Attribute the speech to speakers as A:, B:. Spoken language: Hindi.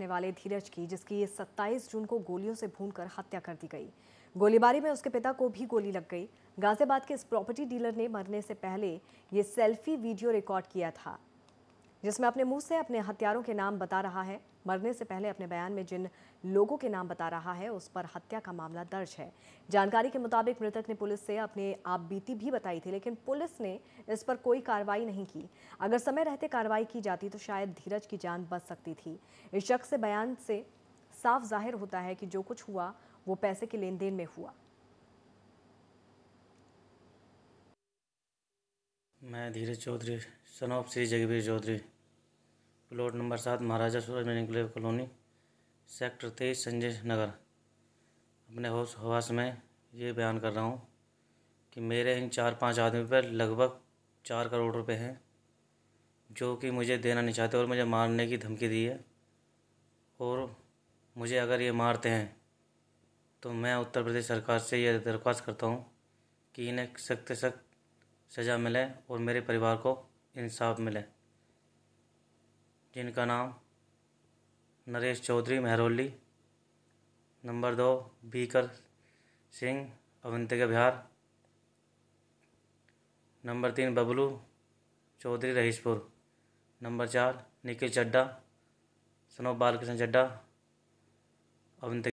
A: रहने वाले धीरज की जिसकी 27 जून को गोलियों से भूनकर हत्या कर दी गई गोलीबारी में उसके पिता को भी गोली लग गई गाजियाबाद के इस प्रॉपर्टी डीलर ने मरने से पहले ये सेल्फी वीडियो रिकॉर्ड किया था जिसमें अपने मुंह से अपने हथियारों के नाम बता रहा है मरने से पहले अपने बयान में जिन लोगों के नाम बता रहा है उस पर हत्या का मामला दर्ज है जानकारी के मुताबिक मृतक ने पुलिस से अपने आप बीती भी बताई थी लेकिन पुलिस ने इस पर कोई कार्रवाई नहीं की अगर समय रहते कार्रवाई की जाती तो शायद धीरज की जान बच सकती थी इस शख्स से बयान से साफ जाहिर होता है कि जो कुछ हुआ वो पैसे के लेन देन में हुआ
B: मैं Dheeraj Chaudhary son of Shri Jagveer Chaudhary plot number सात Maharaja Surajmal enclave colony sector तेईस संजय नगर अपने होश हवास में ये बयान कर रहा हूँ कि मेरे इन चार पांच आदमी पर लगभग चार करोड़ रुपए हैं जो कि मुझे देना नहीं चाहते और मुझे मारने की धमकी दी है और मुझे अगर ये मारते हैं तो मैं उत्तर प्रदेश सरकार से यह दरख्वास्त करता हूँ कि इन्हें सख्त सख्त सज़ा मिले और मेरे परिवार को इंसाफ मिले जिनका नाम नरेश चौधरी मेहरोली नंबर दो बीकर सिंह अवंतिका बिहार नंबर तीन बबलू चौधरी रहीशपुर नंबर चार निखिल चड्डा सनो बालकृष्ण चड्डा अवंत